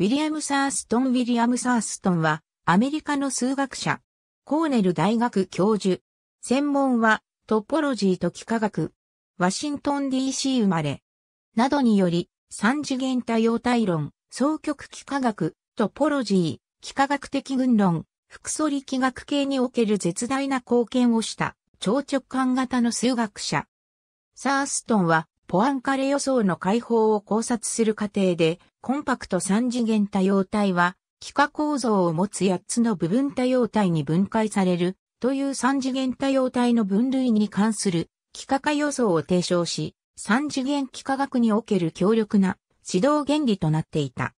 ウィリアム・サーストン・ウィリアム・サーストンは、アメリカの数学者、コーネル大学教授。専門は、トポロジーと幾何学、ワシントン DC 生まれ、などにより、三次元多様体論、双極幾何学、トポロジー、幾何学的群論、複素力学系における絶大な貢献をした、超直感型の数学者。サーストンは、ポアンカレ予想の解放を考察する過程で、コンパクト三次元多様体は、幾何構造を持つ8つの部分多様体に分解される、という三次元多様体の分類に関する、幾何化予想を提唱し、三次元幾何学における強力な指導原理となっていた。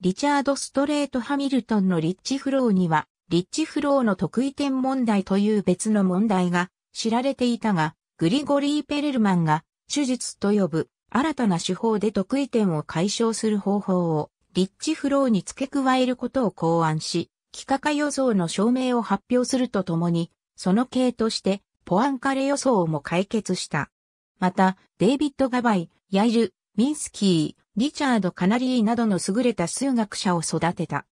リチャード・ストレート・ハミルトンのリッチフローには、リッチフローの得意点問題という別の問題が知られていたが、グリゴリー・ペレルマンが手術と呼ぶ新たな手法で得意点を解消する方法をリッチフローに付け加えることを考案し、幾何化予想の証明を発表するとともに、その系としてポアンカレ予想も解決した。また、デイビッド・ガバイ、ヤイル、ミンスキー、リチャード・カナリーなどの優れた数学者を育てた。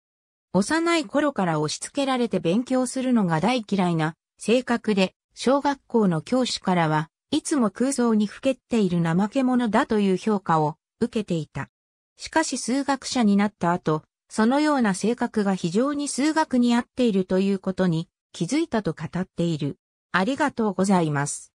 幼い頃から押し付けられて勉強するのが大嫌いな性格で、小学校の教師からはいつも空想にふけっている怠け者だという評価を受けていた。しかし数学者になった後、そのような性格が非常に数学に合っているということに気づいたと語っている。ありがとうございます。